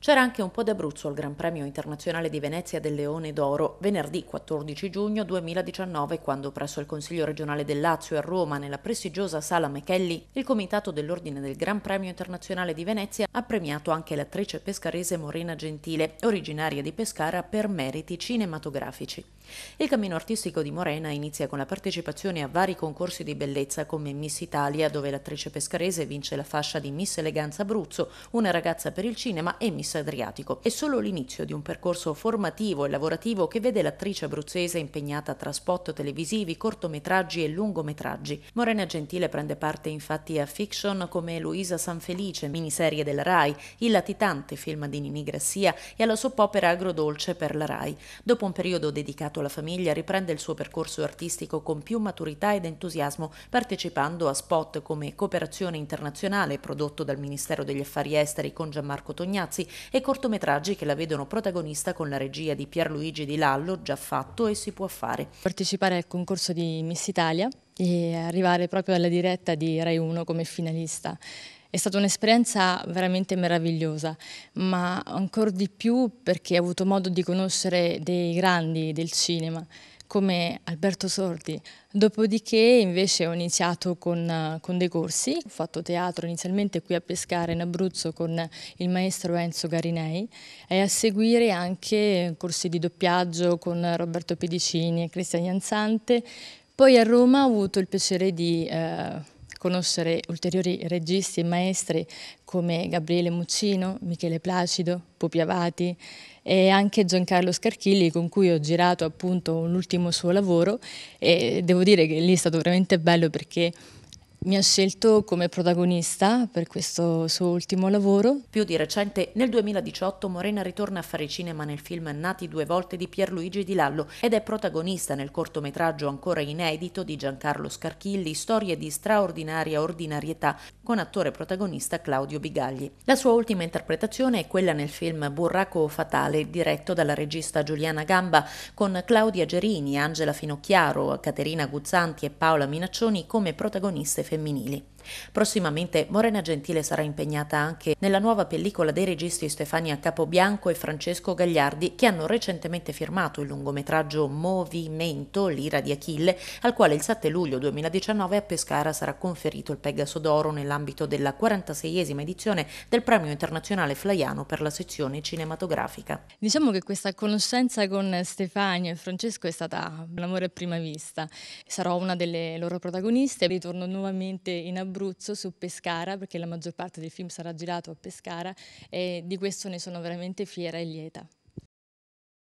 C'era anche un po' d'Abruzzo al Gran Premio internazionale di Venezia del Leone d'Oro venerdì 14 giugno 2019 quando presso il Consiglio regionale del Lazio a Roma nella prestigiosa Sala Mechelli il Comitato dell'Ordine del Gran Premio internazionale di Venezia ha premiato anche l'attrice pescarese Morena Gentile, originaria di Pescara per meriti cinematografici. Il cammino artistico di Morena inizia con la partecipazione a vari concorsi di bellezza come Miss Italia, dove l'attrice pescarese vince la fascia di Miss Eleganza Abruzzo, una ragazza per il cinema e Miss Adriatico. È solo l'inizio di un percorso formativo e lavorativo che vede l'attrice abruzzese impegnata tra spot televisivi, cortometraggi e lungometraggi. Morena Gentile prende parte infatti a fiction come Luisa Sanfelice, miniserie della RAI, Il latitante, film di Nini Grassia e alla soppopera Agrodolce per la RAI. Dopo un periodo dedicato quanto la famiglia riprende il suo percorso artistico con più maturità ed entusiasmo, partecipando a spot come Cooperazione Internazionale, prodotto dal Ministero degli Affari Esteri con Gianmarco Tognazzi, e cortometraggi che la vedono protagonista con la regia di Pierluigi Di Lallo, già fatto e si può fare. Partecipare al concorso di Miss Italia e arrivare proprio alla diretta di Rai 1 come finalista. È stata un'esperienza veramente meravigliosa, ma ancora di più perché ho avuto modo di conoscere dei grandi del cinema, come Alberto Sordi. Dopodiché invece ho iniziato con, con, dei corsi, ho fatto teatro inizialmente qui a Pescara in Abruzzo con il maestro Enzo Garinei e a seguire anche corsi di doppiaggio con Roberto Pedicini e Cristian Ianzante. Poi a Roma ho avuto il piacere di... Eh, conoscere ulteriori registi e maestri come Gabriele Muccino, Michele Placido, Pupi Avati e anche Giancarlo Scarchilli con cui ho girato appunto l'ultimo suo lavoro e devo dire che lì è stato veramente bello perché mi ha scelto come protagonista per questo suo ultimo lavoro. Più di recente, nel 2018 Morena ritorna a fare cinema nel film Nati due volte di Pierluigi Di Lallo ed è protagonista nel cortometraggio ancora inedito di Giancarlo Scarchilli, Storie di straordinaria ordinarietà, con attore protagonista Claudio Bigagli. La sua ultima interpretazione è quella nel film Burraco Fatale, diretto dalla regista Giuliana Gamba, con Claudia Gerini, Angela Finocchiaro, Caterina Guzzanti e Paola Minaccioni come protagoniste femminili. Prossimamente Morena Gentile sarà impegnata anche nella nuova pellicola dei registi Stefania Capobianco e Francesco Gagliardi che hanno recentemente firmato il lungometraggio Movimento, l'ira di Achille, al quale il 7 luglio 2019 a Pescara sarà conferito il Pegaso d'Oro nell'ambito della 46esima edizione del Premio Internazionale Flaiano per la sezione cinematografica. Diciamo che questa conoscenza con Stefania e Francesco è stata un amore a prima vista. Sarò una delle loro protagoniste, ritorno nuovamente in Abruzzo Abruzzo, su Pescara, perché la maggior parte del film sarà girato a Pescara e di questo ne sono veramente fiera e lieta.